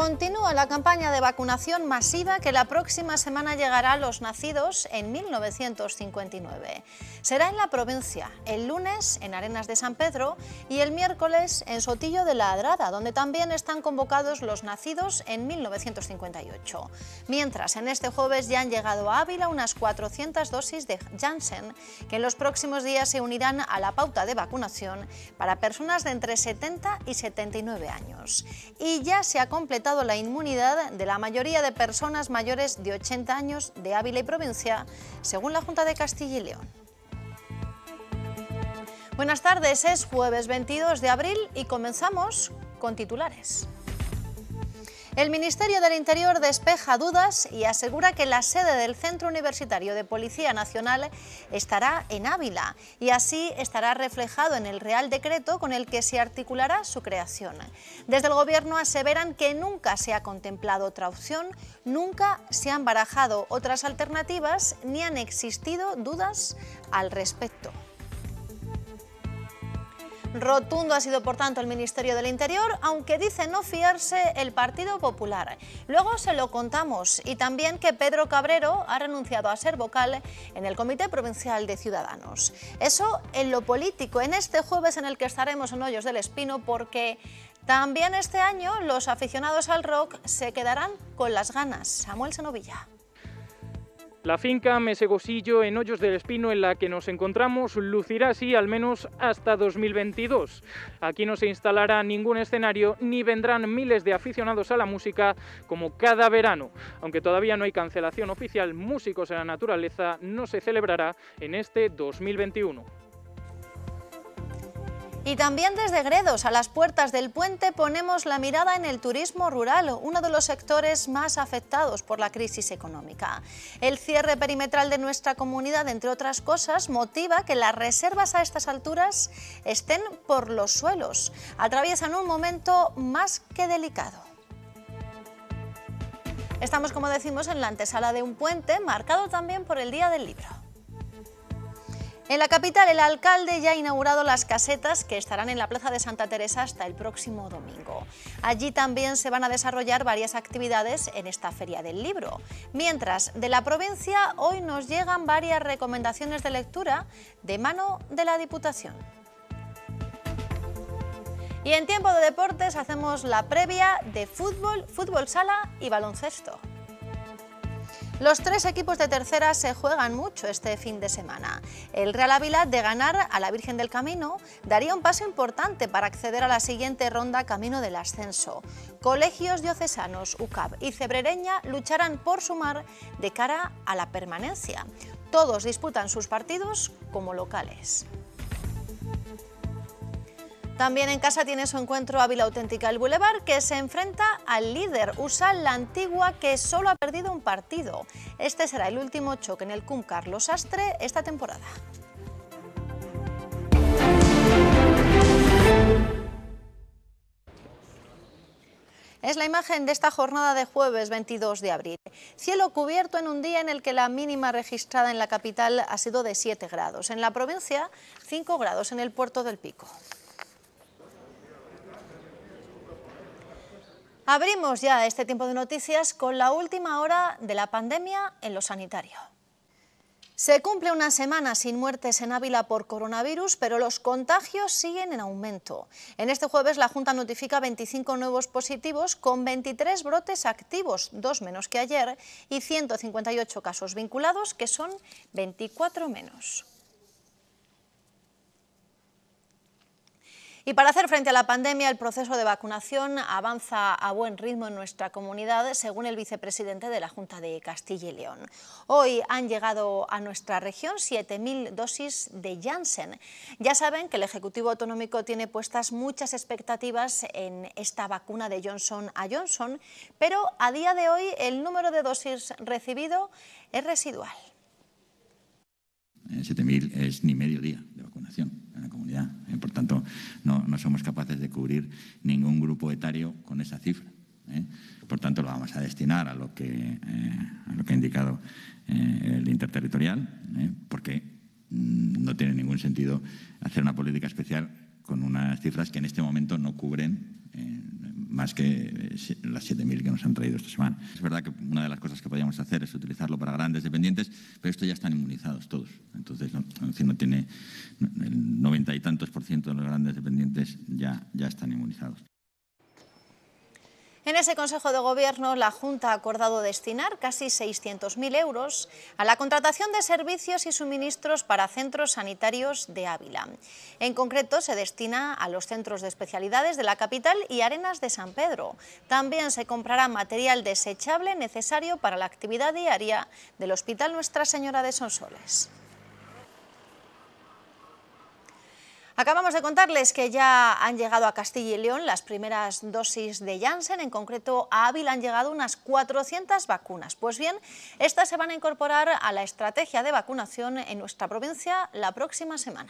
Continúa la campaña de vacunación masiva que la próxima semana llegará a los nacidos en 1959. Será en la provincia, el lunes en Arenas de San Pedro y el miércoles en Sotillo de la Adrada, donde también están convocados los nacidos en 1958. Mientras, en este jueves ya han llegado a Ávila unas 400 dosis de Janssen, que en los próximos días se unirán a la pauta de vacunación para personas de entre 70 y 79 años. Y ya se ha completado la inmunidad de la mayoría de personas mayores de 80 años de Ávila y provincia, según la Junta de Castilla y León. Buenas tardes, es jueves 22 de abril y comenzamos con titulares. El Ministerio del Interior despeja dudas y asegura que la sede del Centro Universitario de Policía Nacional estará en Ávila y así estará reflejado en el Real Decreto con el que se articulará su creación. Desde el Gobierno aseveran que nunca se ha contemplado otra opción, nunca se han barajado otras alternativas ni han existido dudas al respecto. Rotundo ha sido, por tanto, el Ministerio del Interior, aunque dice no fiarse el Partido Popular. Luego se lo contamos y también que Pedro Cabrero ha renunciado a ser vocal en el Comité Provincial de Ciudadanos. Eso en lo político, en este jueves en el que estaremos en Hoyos del Espino, porque también este año los aficionados al rock se quedarán con las ganas. Samuel Senovilla. La finca Mesegosillo, en Hoyos del Espino en la que nos encontramos lucirá así al menos hasta 2022. Aquí no se instalará ningún escenario ni vendrán miles de aficionados a la música como cada verano. Aunque todavía no hay cancelación oficial, Músicos en la Naturaleza no se celebrará en este 2021. Y también desde Gredos, a las puertas del puente, ponemos la mirada en el turismo rural, uno de los sectores más afectados por la crisis económica. El cierre perimetral de nuestra comunidad, entre otras cosas, motiva que las reservas a estas alturas estén por los suelos. Atraviesan un momento más que delicado. Estamos, como decimos, en la antesala de un puente, marcado también por el Día del Libro. En la capital, el alcalde ya ha inaugurado las casetas que estarán en la Plaza de Santa Teresa hasta el próximo domingo. Allí también se van a desarrollar varias actividades en esta Feria del Libro. Mientras, de la provincia hoy nos llegan varias recomendaciones de lectura de mano de la Diputación. Y en tiempo de deportes hacemos la previa de fútbol, fútbol sala y baloncesto. Los tres equipos de tercera se juegan mucho este fin de semana. El Real Ávila, de ganar a la Virgen del Camino, daría un paso importante para acceder a la siguiente ronda camino del ascenso. Colegios diocesanos, UCAP y Cebrereña lucharán por sumar de cara a la permanencia. Todos disputan sus partidos como locales. También en casa tiene su encuentro Ávila Auténtica el Boulevard, que se enfrenta al líder usal la antigua, que solo ha perdido un partido. Este será el último choque en el CUM Carlos Astre esta temporada. Es la imagen de esta jornada de jueves 22 de abril. Cielo cubierto en un día en el que la mínima registrada en la capital ha sido de 7 grados. En la provincia, 5 grados en el puerto del Pico. Abrimos ya este tiempo de noticias con la última hora de la pandemia en lo sanitario. Se cumple una semana sin muertes en Ávila por coronavirus, pero los contagios siguen en aumento. En este jueves la Junta notifica 25 nuevos positivos con 23 brotes activos, dos menos que ayer, y 158 casos vinculados, que son 24 menos. Y para hacer frente a la pandemia, el proceso de vacunación avanza a buen ritmo en nuestra comunidad, según el vicepresidente de la Junta de Castilla y León. Hoy han llegado a nuestra región 7.000 dosis de Janssen. Ya saben que el Ejecutivo Autonómico tiene puestas muchas expectativas en esta vacuna de Johnson a Johnson, pero a día de hoy el número de dosis recibido es residual. 7.000 eh, es ni medio no, somos capaces de cubrir ningún grupo etario con esa cifra. ¿eh? Por tanto, lo vamos a destinar a lo que, eh, ha indicado eh, el interterritorial, porque mm, no tiene ningún sentido hacer una política especial con unas cifras que en este momento no cubren eh, más que eh, las 7.000 que nos han traído esta semana. Es verdad que una de las cosas que podríamos hacer es utilizarlo para grandes dependientes, pero estos ya están inmunizados todos. Entonces, no, tiene el noventa y tantos por ciento de los grandes dependientes ya, ya están inmunizados. En ese Consejo de Gobierno, la Junta ha acordado destinar casi 600.000 euros a la contratación de servicios y suministros para centros sanitarios de Ávila. En concreto, se destina a los centros de especialidades de la capital y Arenas de San Pedro. También se comprará material desechable necesario para la actividad diaria del Hospital Nuestra Señora de Sonsoles. Acabamos de contarles que ya han llegado a Castilla y León las primeras dosis de Janssen, en concreto a Ávila han llegado unas 400 vacunas. Pues bien, estas se van a incorporar a la estrategia de vacunación en nuestra provincia la próxima semana.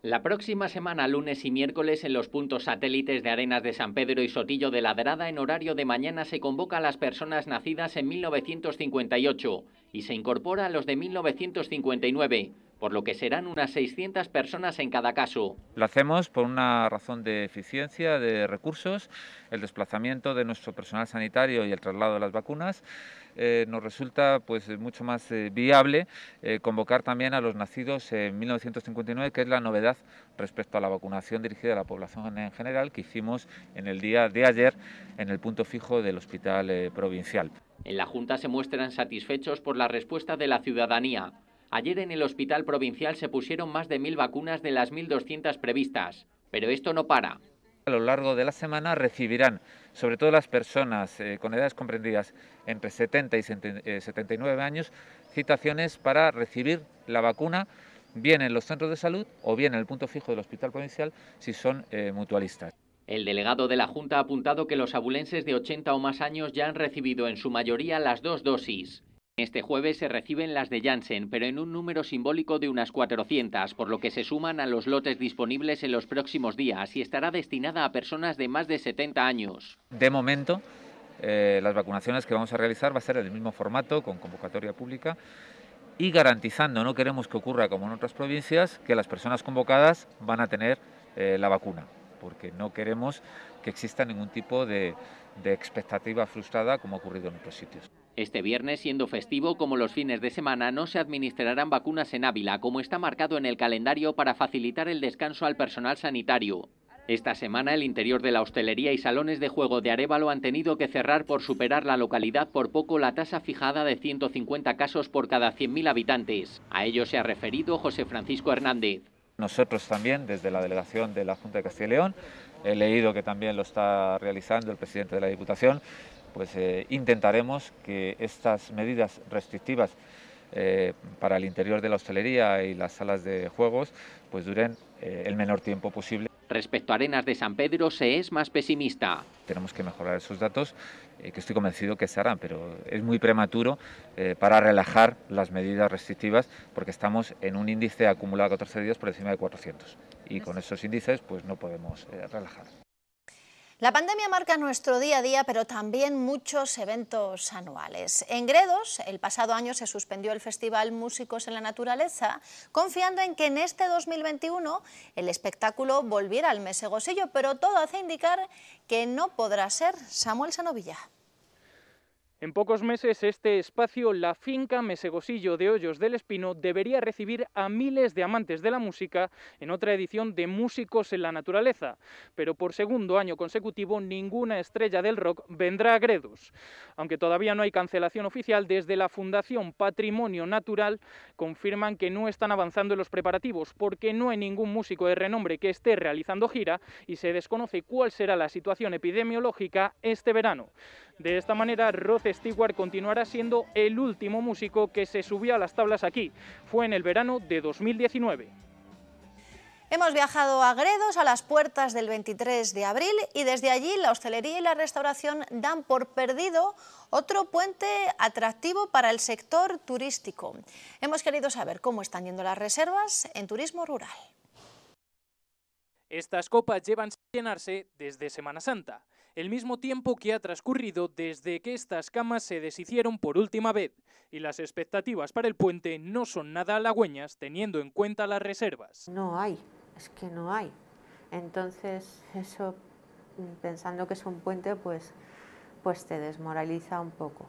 La próxima semana, lunes y miércoles, en los puntos satélites de Arenas de San Pedro y Sotillo de la Ladrada, en horario de mañana se convoca a las personas nacidas en 1958 y se incorpora a los de 1959 por lo que serán unas 600 personas en cada caso. Lo hacemos por una razón de eficiencia de recursos. El desplazamiento de nuestro personal sanitario y el traslado de las vacunas eh, nos resulta pues, mucho más eh, viable eh, convocar también a los nacidos en 1959, que es la novedad respecto a la vacunación dirigida a la población en general que hicimos en el día de ayer en el punto fijo del Hospital Provincial. En la Junta se muestran satisfechos por la respuesta de la ciudadanía. Ayer en el hospital provincial se pusieron más de mil vacunas de las 1.200 previstas, pero esto no para. A lo largo de la semana recibirán, sobre todo las personas eh, con edades comprendidas entre 70 y 79 eh, años, citaciones para recibir la vacuna bien en los centros de salud o bien en el punto fijo del hospital provincial si son eh, mutualistas. El delegado de la Junta ha apuntado que los abulenses de 80 o más años ya han recibido en su mayoría las dos dosis. Este jueves se reciben las de Janssen, pero en un número simbólico de unas 400, por lo que se suman a los lotes disponibles en los próximos días y estará destinada a personas de más de 70 años. De momento, eh, las vacunaciones que vamos a realizar va a ser del el mismo formato, con convocatoria pública y garantizando, no queremos que ocurra como en otras provincias, que las personas convocadas van a tener eh, la vacuna, porque no queremos que exista ningún tipo de expectativa frustrada como ha ocurrido en otros sitios. Este viernes, siendo festivo como los fines de semana, no se administrarán vacunas en Ávila, como está marcado en el calendario para facilitar el descanso al personal sanitario. Esta semana el interior de la hostelería y salones de juego de Arevalo han tenido que cerrar por superar la localidad por poco la tasa fijada de 150 casos por cada 100.000 habitantes. A ello se ha referido José Francisco Hernández. Nosotros también, desde la delegación de la Junta de Castilla y León, he leído que también lo está realizando el presidente de la Diputación pues eh, intentaremos que estas medidas restrictivas eh, para el interior de la hostelería y las salas de juegos pues duren eh, el menor tiempo posible. Respecto a Arenas de San Pedro se es más pesimista. Tenemos que mejorar esos datos, que estoy convencido que se harán, pero es muy prematuro para relajar las medidas restrictivas porque estamos en un índice acumulado 14 días por encima de 400 y con esos índices pues no podemos relajar. La pandemia marca nuestro día a día, pero también muchos eventos anuales. En Gredos, el pasado año se suspendió el Festival Músicos en la Naturaleza, confiando en que en este 2021 el espectáculo volviera al mesegosillo, pero todo hace indicar que no podrá ser Samuel Sanovilla. En pocos meses, este espacio, la finca Mesegosillo de Hoyos del Espino, debería recibir a miles de amantes de la música en otra edición de Músicos en la Naturaleza. Pero por segundo año consecutivo, ninguna estrella del rock vendrá a Gredos Aunque todavía no hay cancelación oficial, desde la Fundación Patrimonio Natural confirman que no están avanzando los preparativos porque no hay ningún músico de renombre que esté realizando gira y se desconoce cuál será la situación epidemiológica este verano. De esta manera, Roce Stewart continuará siendo el último músico que se subió a las tablas aquí. Fue en el verano de 2019. Hemos viajado a Gredos a las puertas del 23 de abril y desde allí la hostelería y la restauración dan por perdido otro puente atractivo para el sector turístico. Hemos querido saber cómo están yendo las reservas en turismo rural. Estas copas llevan sin llenarse desde Semana Santa, el mismo tiempo que ha transcurrido desde que estas camas se deshicieron por última vez, y las expectativas para el puente no son nada halagüeñas teniendo en cuenta las reservas. No hay, es que no hay. Entonces, eso, mm, pensando que es un puente, pues, pues te desmoraliza un poco.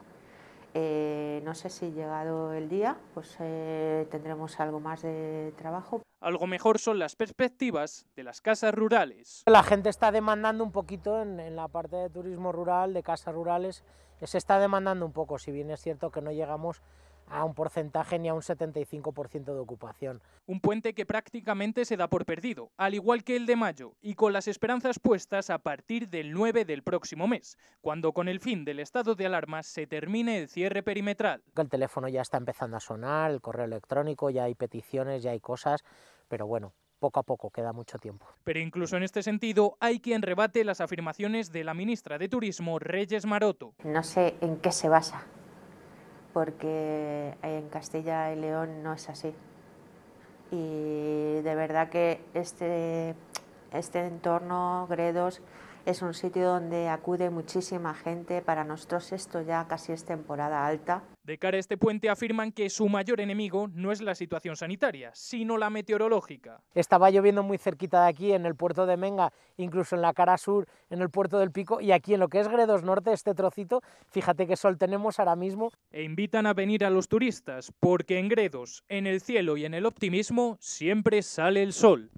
Eh, no sé si llegado el día, pues eh, tendremos algo más de trabajo algo mejor son las perspectivas de las casas rurales. La gente está demandando un poquito en, la parte de turismo rural, de casas rurales, se está demandando un poco, si bien es cierto que no llegamos a un porcentaje ni a un 75% de ocupación. Un puente que prácticamente se da por perdido, al igual que el de mayo, y con las esperanzas puestas a partir del 9 del próximo mes, cuando con el fin del estado de alarma se termine el cierre perimetral. El teléfono ya está empezando a sonar, el correo electrónico, ya hay peticiones, ya hay cosas, pero bueno, poco a poco, queda mucho tiempo. Pero incluso en este sentido hay quien rebate las afirmaciones de la ministra de Turismo, Reyes Maroto. No sé en qué se basa porque en Castilla y León no es así. Y de verdad que este, este, entorno, Gredos, es un sitio donde acude muchísima gente. Para nosotros esto ya casi es temporada alta. De cara a este puente afirman que su mayor enemigo no es la situación sanitaria, sino la meteorológica. Estaba lloviendo muy cerquita de aquí, en el puerto de Menga, incluso en la cara sur, en el puerto del Pico, y aquí en lo que es Gredos Norte, este trocito, fíjate qué sol tenemos ahora mismo. E invitan a venir a los turistas, porque en Gredos, en el cielo y en el optimismo, siempre sale el sol.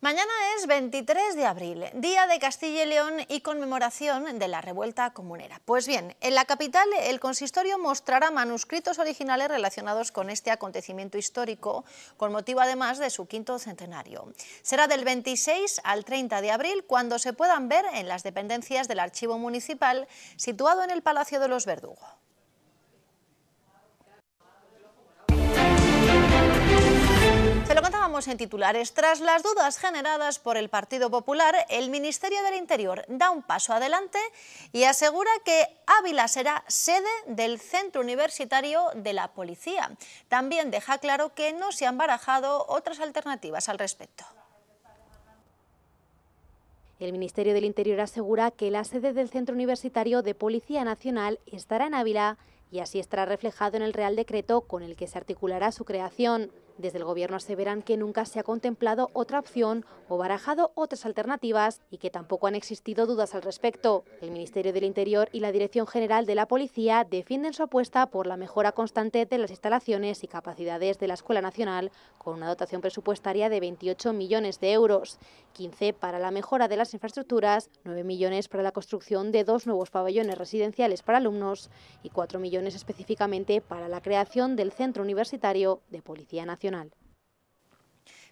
Mañana es 23 de abril, Día de Castilla y León y conmemoración de la revuelta comunera. Pues bien, en la capital el consistorio mostrará manuscritos originales relacionados con este acontecimiento histórico, con motivo además de su quinto centenario. Será del 26 al 30 de abril cuando se puedan ver en las dependencias del Archivo Municipal situado en el Palacio de los Verdugos. en titulares. Tras las dudas generadas por el Partido Popular, el Ministerio del Interior da un paso adelante y asegura que Ávila será sede del Centro Universitario de la Policía. También deja claro que no se han barajado otras alternativas al respecto. El Ministerio del Interior asegura que la sede del Centro Universitario de Policía Nacional estará en Ávila y así estará reflejado en el Real Decreto con el que se articulará su creación. Desde el Gobierno aseveran que nunca se ha contemplado otra opción o barajado otras alternativas y que tampoco han existido dudas al respecto. El Ministerio del Interior y la Dirección General de la Policía defienden su apuesta por la mejora constante de las instalaciones y capacidades de la Escuela Nacional, con una dotación presupuestaria de 28 millones de euros, 15 para la mejora de las infraestructuras, 9 millones para la construcción de dos nuevos pabellones residenciales para alumnos y 4 millones específicamente para la creación del Centro Universitario de Policía Nacional.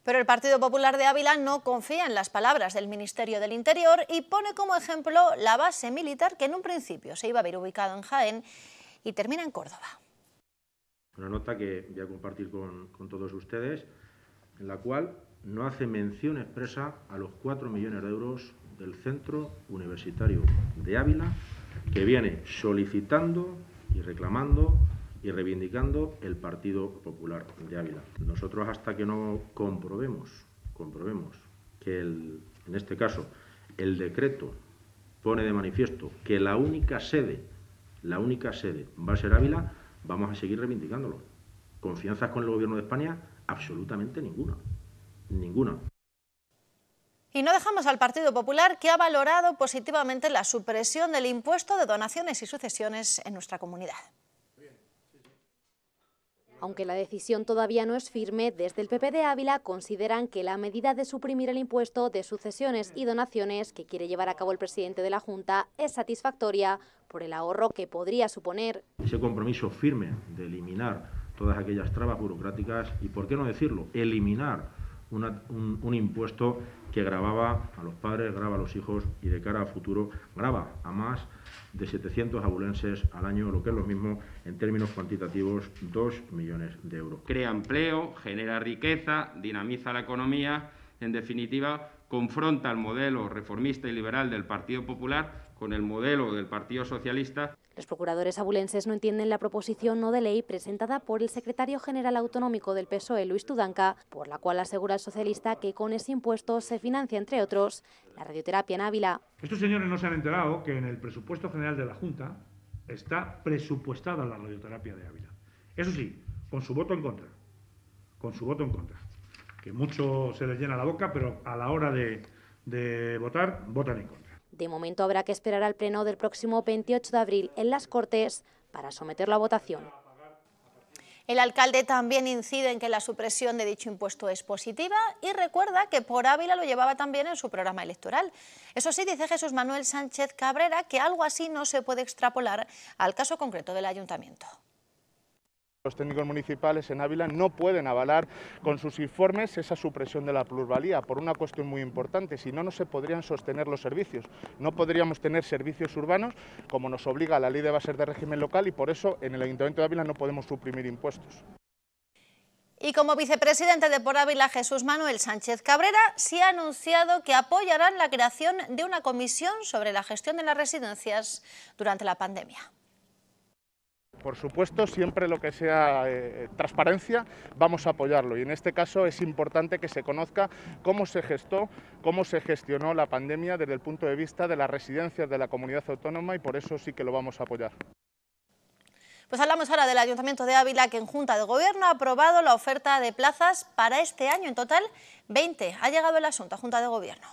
Pero el Partido Popular de Ávila no confía en las palabras del Ministerio del Interior y pone como ejemplo la base militar que en un principio se iba a ver ubicado en Jaén y termina en Córdoba. Una nota que voy a compartir con, con todos ustedes, en la cual no hace mención expresa a los 4 millones de euros del Centro Universitario de Ávila, que viene solicitando y reclamando y reivindicando el Partido Popular de Ávila. Nosotros hasta que no comprobemos, comprobemos que en este caso el decreto pone de manifiesto que la única sede, la única sede va a ser Ávila, vamos a seguir reivindicándolo. Confianzas con el gobierno de España, absolutamente ninguna. Ninguna. Y no dejamos al Partido Popular, que ha valorado positivamente la supresión del impuesto de donaciones y sucesiones en nuestra comunidad. Aunque la decisión todavía no es firme, desde el PP de Ávila consideran que la medida de suprimir el impuesto de sucesiones y donaciones que quiere llevar a cabo el presidente de la Junta es satisfactoria por el ahorro que podría suponer. Ese compromiso firme de eliminar todas aquellas trabas burocráticas y, por qué no decirlo, eliminar un, impuesto que grababa a los padres, graba a los hijos y de cara a futuro graba a más de 700 abulenses al año, lo que es lo mismo en términos cuantitativos, 2 millones de euros. Crea empleo, genera riqueza, dinamiza la economía, en definitiva, confronta el modelo reformista y liberal del Partido Popular con el modelo del Partido Socialista los procuradores abulenses no entienden la proposición no de ley presentada por el secretario general autonómico del PSOE, Luis Tudanca, por la cual asegura el socialista que con ese impuesto se financia, entre otros, la radioterapia en Ávila. Estos señores no se han enterado que en el presupuesto general de la Junta está presupuestada la radioterapia de Ávila. Eso sí, con su voto en contra. Con su voto en contra. Que mucho se les llena la boca, pero a la hora de, de votar, votan en contra. De momento habrá que esperar al pleno del próximo 28 de abril en las Cortes para someter la votación. El alcalde también incide en que la supresión de dicho impuesto es positiva y recuerda que por Ávila lo llevaba también en su programa electoral. Eso sí, dice Jesús Manuel Sánchez Cabrera que algo así no se puede extrapolar al caso concreto del ayuntamiento. Los técnicos municipales en Ávila no pueden avalar con sus informes esa supresión de la plusvalía por una cuestión muy importante, si no, no se podrían sostener los servicios. No podríamos tener servicios urbanos como nos obliga la ley de bases de régimen local y por eso en el Ayuntamiento de Ávila no podemos suprimir impuestos. Y como vicepresidente de Por Ávila, Jesús Manuel Sánchez Cabrera, se ha anunciado que apoyarán la creación de una comisión sobre la gestión de las residencias durante la pandemia por supuesto, siempre lo que sea eh, transparencia, vamos a apoyarlo. Y en este caso es importante que se conozca cómo se gestó, cómo se gestionó la pandemia desde el punto de vista de las residencias de la comunidad autónoma y por eso sí que lo vamos a apoyar. Pues hablamos ahora del Ayuntamiento de Ávila, que en Junta de Gobierno ha aprobado la oferta de plazas para este año, en total 20. Ha llegado el asunto a Junta de Gobierno.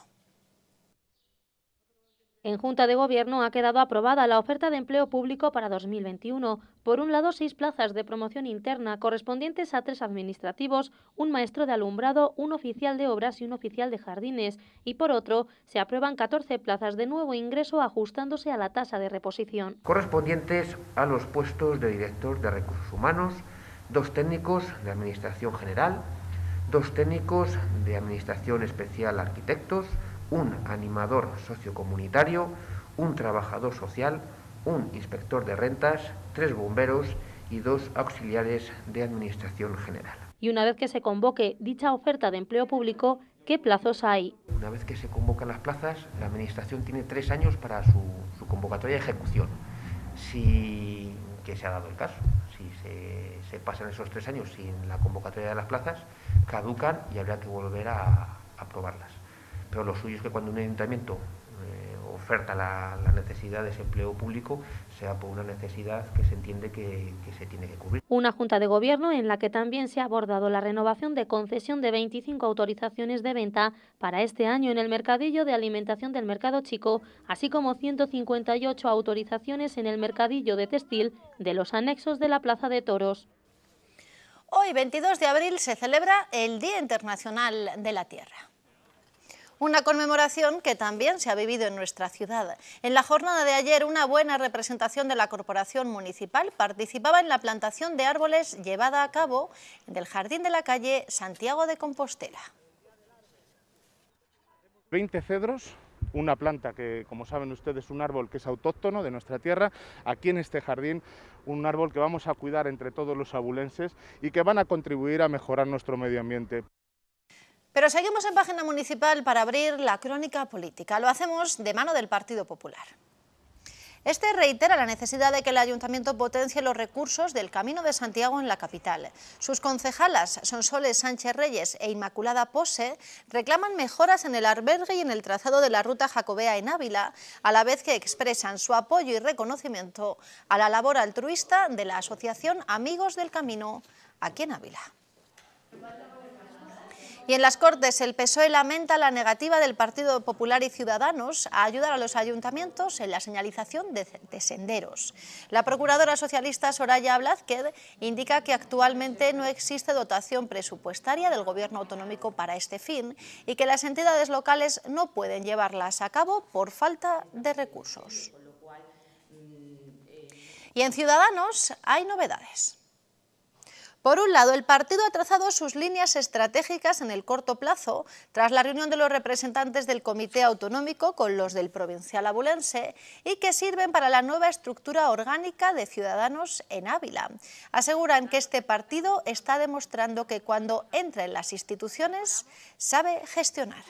En Junta de Gobierno ha quedado aprobada la oferta de empleo público para 2021. Por un lado, seis plazas de promoción interna correspondientes a tres administrativos, un maestro de alumbrado, un oficial de obras y un oficial de jardines. Y por otro, se aprueban 14 plazas de nuevo ingreso ajustándose a la tasa de reposición. Correspondientes a los puestos de director de recursos humanos, dos técnicos de Administración General, dos técnicos de Administración Especial Arquitectos, un animador sociocomunitario, un trabajador social, un inspector de rentas, tres bomberos y dos auxiliares de Administración General. Y una vez que se convoque dicha oferta de empleo público, ¿qué plazos hay? Una vez que se convocan las plazas, la Administración tiene tres años para su, convocatoria de ejecución, si, que se ha dado el caso. Si se, se, pasan esos tres años sin la convocatoria de las plazas, caducan y habrá que volver a aprobarlas pero lo suyo es que cuando un ayuntamiento eh, oferta la, necesidad de ese empleo público, sea por una necesidad que se entiende que, que se tiene que cubrir. Una junta de gobierno en la que también se ha abordado la renovación de concesión de 25 autorizaciones de venta para este año en el mercadillo de alimentación del mercado chico, así como 158 autorizaciones en el mercadillo de textil de los anexos de la Plaza de Toros. Hoy, 22 de abril, se celebra el Día Internacional de la Tierra. Una conmemoración que también se ha vivido en nuestra ciudad. En la jornada de ayer, una buena representación de la Corporación Municipal participaba en la plantación de árboles llevada a cabo del Jardín de la calle Santiago de Compostela. 20 cedros una planta que, como saben ustedes, es un árbol que es autóctono de nuestra tierra, aquí en este jardín, un árbol que vamos a cuidar entre todos los abulenses y que van a contribuir a mejorar nuestro medio ambiente. Pero seguimos en página municipal para abrir la crónica política. Lo hacemos de mano del Partido Popular. Este reitera la necesidad de que el Ayuntamiento potencie los recursos del Camino de Santiago en la capital. Sus concejalas, Sonsoles Sánchez Reyes e Inmaculada Pose, reclaman mejoras en el albergue y en el trazado de la ruta jacobea en Ávila, a la vez que expresan su apoyo y reconocimiento a la labor altruista de la Asociación Amigos del Camino aquí en Ávila. Y en las Cortes, el PSOE lamenta la negativa del Partido Popular y Ciudadanos a ayudar a los ayuntamientos en la señalización de, senderos. La procuradora socialista Soraya Blázquez indica que actualmente no existe dotación presupuestaria del Gobierno autonómico para este fin y que las entidades locales no pueden llevarlas a cabo por falta de recursos. Y en Ciudadanos hay novedades. Por un lado, el partido ha trazado sus líneas estratégicas en el corto plazo, tras la reunión de los representantes del Comité Autonómico con los del provincial abulense, y que sirven para la nueva estructura orgánica de Ciudadanos en Ávila. Aseguran que este partido está demostrando que cuando entra en las instituciones sabe gestionar.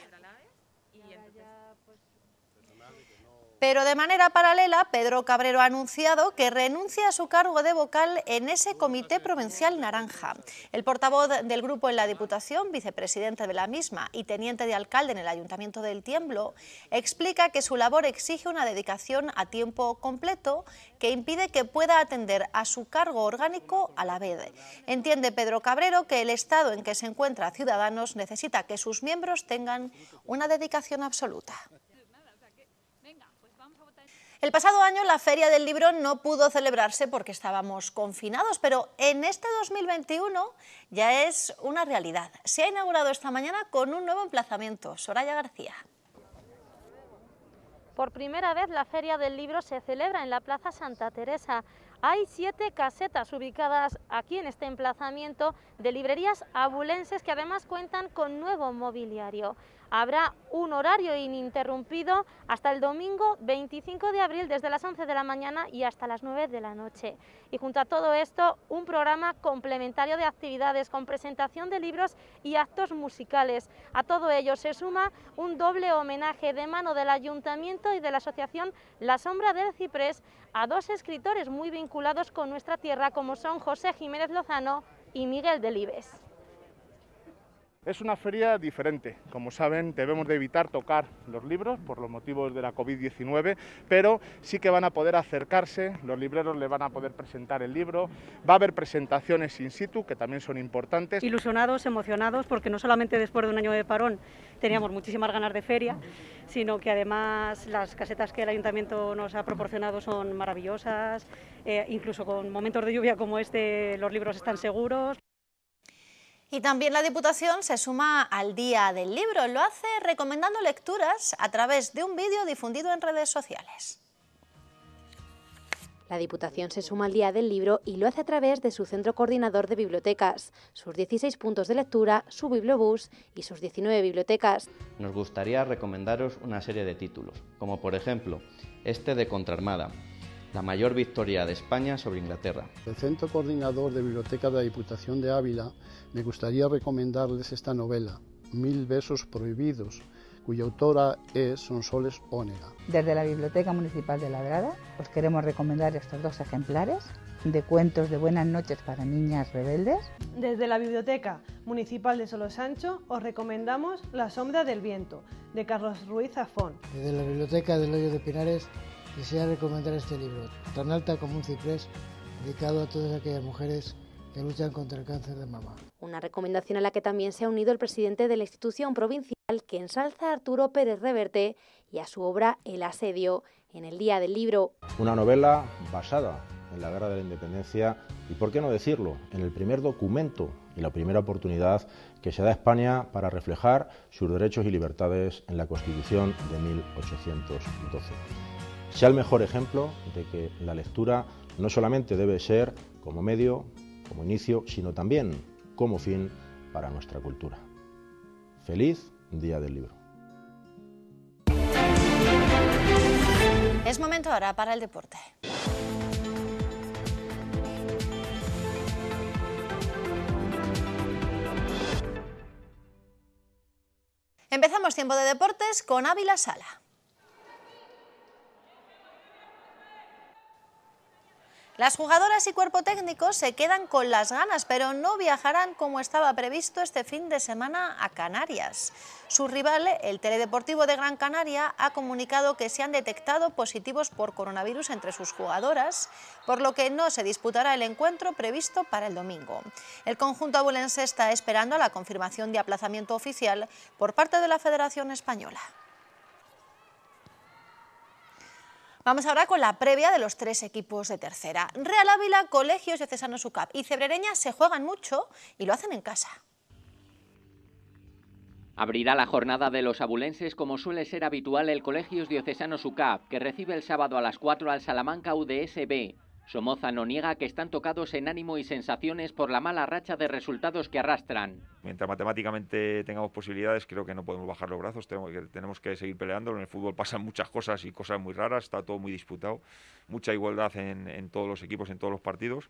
Pero de manera paralela, Pedro Cabrero ha anunciado que renuncia a su cargo de vocal en ese Comité Provincial Naranja. El portavoz del grupo en la Diputación, vicepresidente de la misma y teniente de alcalde en el Ayuntamiento del Tiemblo, explica que su labor exige una dedicación a tiempo completo que impide que pueda atender a su cargo orgánico a la vez. Entiende Pedro Cabrero que el estado en que se encuentra Ciudadanos necesita que sus miembros tengan una dedicación absoluta. El pasado año la Feria del Libro no pudo celebrarse porque estábamos confinados, pero en este 2021 ya es una realidad. Se ha inaugurado esta mañana con un nuevo emplazamiento. Soraya García. Por primera vez la Feria del Libro se celebra en la Plaza Santa Teresa. Hay siete casetas ubicadas aquí en este emplazamiento de librerías abulenses que además cuentan con nuevo mobiliario. Habrá un horario ininterrumpido hasta el domingo 25 de abril desde las 11 de la mañana y hasta las 9 de la noche. Y junto a todo esto, un programa complementario de actividades con presentación de libros y actos musicales. A todo ello se suma un doble homenaje de mano del Ayuntamiento y de la Asociación La Sombra del Ciprés a dos escritores muy vinculados con nuestra tierra como son José Jiménez Lozano y Miguel Delibes. Es una feria diferente. Como saben, debemos de evitar tocar los libros por los motivos de la COVID-19, pero sí que van a poder acercarse, los libreros le van a poder presentar el libro, va a haber presentaciones in situ, que también son importantes. Ilusionados, emocionados, porque no solamente después de un año de parón teníamos muchísimas ganas de feria, sino que además las casetas que el ayuntamiento nos ha proporcionado son maravillosas, eh, incluso con momentos de lluvia como este los libros están seguros. Y también la Diputación se suma al Día del Libro. Lo hace recomendando lecturas a través de un vídeo difundido en redes sociales. La Diputación se suma al Día del Libro y lo hace a través de su Centro Coordinador de Bibliotecas, sus 16 puntos de lectura, su bibliobús y sus 19 bibliotecas. Nos gustaría recomendaros una serie de títulos, como por ejemplo este de Contraarmada, la mayor victoria de España sobre Inglaterra. El Centro Coordinador de Biblioteca de la Diputación de Ávila me gustaría recomendarles esta novela, Mil Besos Prohibidos, cuya autora es Sonsoles Ónega. Desde la Biblioteca Municipal de La Grada... os queremos recomendar estos dos ejemplares de cuentos de buenas noches para niñas rebeldes. Desde la Biblioteca Municipal de Solo Sancho os recomendamos La sombra del viento de Carlos Ruiz Zafón. Desde la Biblioteca del Hoyo de Pinares quisiera recomendar este libro, tan alta como un ciprés, dedicado a todas aquellas mujeres que luchan contra el cáncer de mama. Una recomendación a la que también se ha unido el presidente de la institución provincial que ensalza a Arturo Pérez Reverte y a su obra El asedio en el Día del Libro. Una novela basada en la Guerra de la Independencia y, por qué no decirlo, en el primer documento y la primera oportunidad que se da a España para reflejar sus derechos y libertades en la Constitución de 1812 sea el mejor ejemplo de que la lectura no solamente debe ser como medio, como inicio, sino también como fin para nuestra cultura. Feliz Día del Libro. Es momento ahora para el deporte. Empezamos tiempo de deportes con Ávila Sala. Las jugadoras y cuerpo técnico se quedan con las ganas, pero no viajarán como estaba previsto este fin de semana a Canarias. Su rival, el Teledeportivo de Gran Canaria, ha comunicado que se han detectado positivos por coronavirus entre sus jugadoras, por lo que no se disputará el encuentro previsto para el domingo. El conjunto abulense está esperando la confirmación de aplazamiento oficial por parte de la Federación Española. Vamos ahora con la previa de los tres equipos de tercera. Real Ávila, Colegios Diocesanos UCAP Sucap y Cebrereña se juegan mucho y lo hacen en casa. Abrirá la jornada de los abulenses como suele ser habitual el Colegios Diocesano SUCAP, que recibe el sábado a las 4 al Salamanca UDSB. Somoza no niega que están tocados en ánimo y sensaciones por la mala racha de resultados que arrastran. Mientras matemáticamente tengamos posibilidades, creo que no podemos bajar los brazos, tenemos que seguir peleando. En el fútbol pasan muchas cosas y cosas muy raras, está todo muy disputado, mucha igualdad en, todos los equipos, en todos los partidos.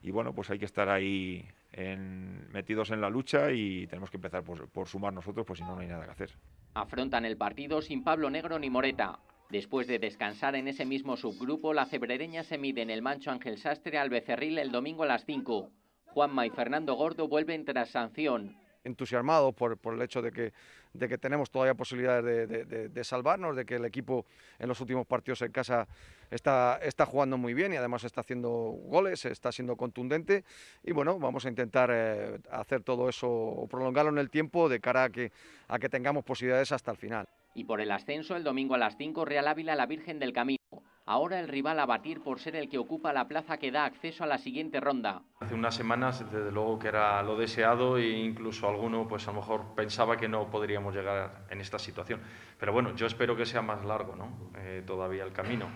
Y bueno, pues hay que estar ahí en, metidos en la lucha y tenemos que empezar por, por sumar nosotros, pues si no, no hay nada que hacer. Afrontan el partido sin Pablo Negro ni Moreta. Después de descansar en ese mismo subgrupo, la cebrereña se mide en el Mancho Ángel Sastre al Becerril el domingo a las 5. Juanma y Fernando Gordo vuelven tras sanción. Entusiasmados por, el hecho de que, de que tenemos todavía posibilidades de, salvarnos, de que el equipo en los últimos partidos en casa está, está jugando muy bien y además está haciendo goles, está siendo contundente. Y bueno, vamos a intentar eh, hacer todo eso, prolongarlo en el tiempo de cara a que, a que tengamos posibilidades hasta el final. Y por el ascenso, el domingo a las 5, Real Ávila, la Virgen del Camino. Ahora el rival a batir por ser el que ocupa la plaza que da acceso a la siguiente ronda. Hace unas semanas, desde luego que era lo deseado e incluso alguno, pues a lo mejor pensaba que no podríamos llegar en esta situación. Pero bueno, yo espero que sea más largo, ¿no? Eh, todavía el camino.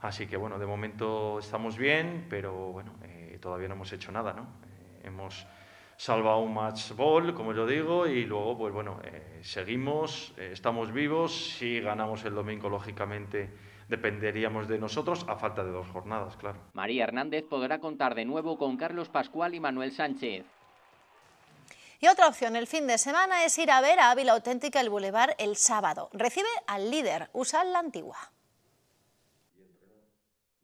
Así que bueno, de momento estamos bien, pero bueno, eh, todavía no hemos hecho nada, ¿no? Eh, hemos salva un match ball, como yo digo, y luego, pues bueno, eh, seguimos, eh, estamos vivos, si ganamos el domingo, lógicamente dependeríamos de nosotros a falta de dos jornadas, claro. María Hernández podrá contar de nuevo con Carlos Pascual y Manuel Sánchez. Y otra opción el fin de semana es ir a ver a Ávila Auténtica el Boulevard el sábado. Recibe al líder, Usal la Antigua.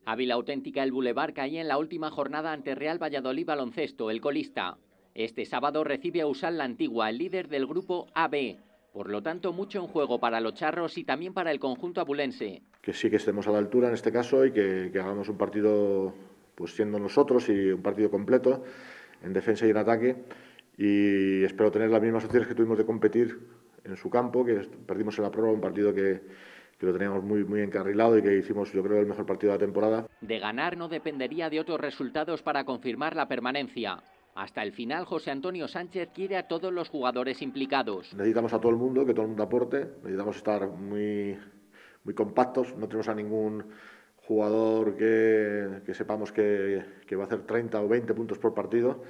Ávila Auténtica el Boulevard caía en la última jornada ante Real Valladolid Baloncesto, el colista. Este sábado recibe a Usal la Antigua, el líder del grupo AB. Por lo tanto, mucho en juego para los charros y también para el conjunto abulense. Que sí que estemos a la altura en este caso y que, hagamos un partido pues siendo nosotros y un partido completo en defensa y en ataque. Y espero tener las mismas opciones que tuvimos de competir en su campo, que perdimos en la prueba un partido que, que lo teníamos muy, muy encarrilado y que hicimos, yo creo, el mejor partido de la temporada. De ganar no dependería de otros resultados para confirmar la permanencia. Hasta el final, José Antonio Sánchez quiere a todos los jugadores implicados. Necesitamos a todo el mundo, que todo el mundo aporte, necesitamos estar muy, muy compactos, no tenemos a ningún jugador que, sepamos que, va a hacer 30 o 20 puntos por partido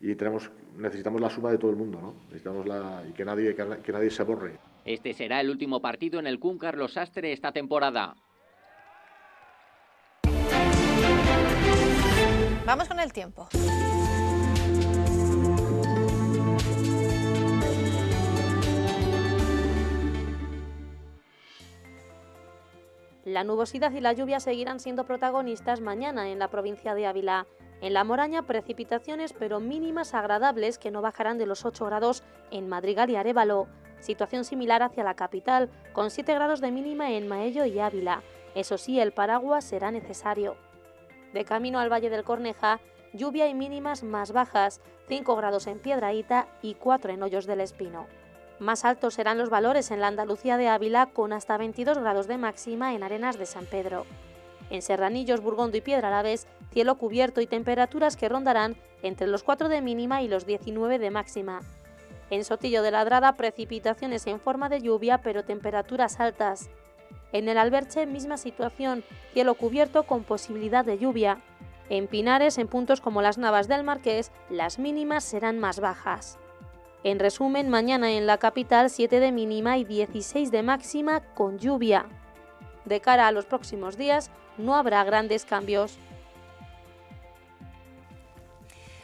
y tenemos, necesitamos la suma de todo el mundo, necesitamos y que nadie, que nadie se borre. Este será el último partido en el Kun Carlos Sastre esta temporada. Vamos con el tiempo. La nubosidad y la lluvia seguirán siendo protagonistas mañana en la provincia de Ávila. En la Moraña, precipitaciones pero mínimas agradables que no bajarán de los 8 grados en Madrigal y Arevalo. Situación similar hacia la capital, con 7 grados de mínima en Maello y Ávila. Eso sí, el paraguas será necesario. De camino al Valle del Corneja, lluvia y mínimas más bajas, 5 grados en Piedraíta y 4 en Hoyos del Espino. Más altos serán los valores en la Andalucía de Ávila con hasta 22 grados de máxima en Arenas de San Pedro. En Serranillos, Burgondo y Piedra Arabes, cielo cubierto y temperaturas que rondarán entre los 4 de mínima y los 19 de máxima. En Sotillo de Ladrada, precipitaciones en forma de lluvia, pero temperaturas altas. En el Alberche, misma situación, cielo cubierto con posibilidad de lluvia. En Pinares, en puntos como las Navas del Marqués, las mínimas serán más bajas. En resumen, mañana en la capital 7 de mínima y 16 de máxima con lluvia. De cara a los próximos días no habrá grandes cambios.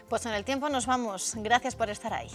Pues en el tiempo nos vamos. Gracias por estar ahí.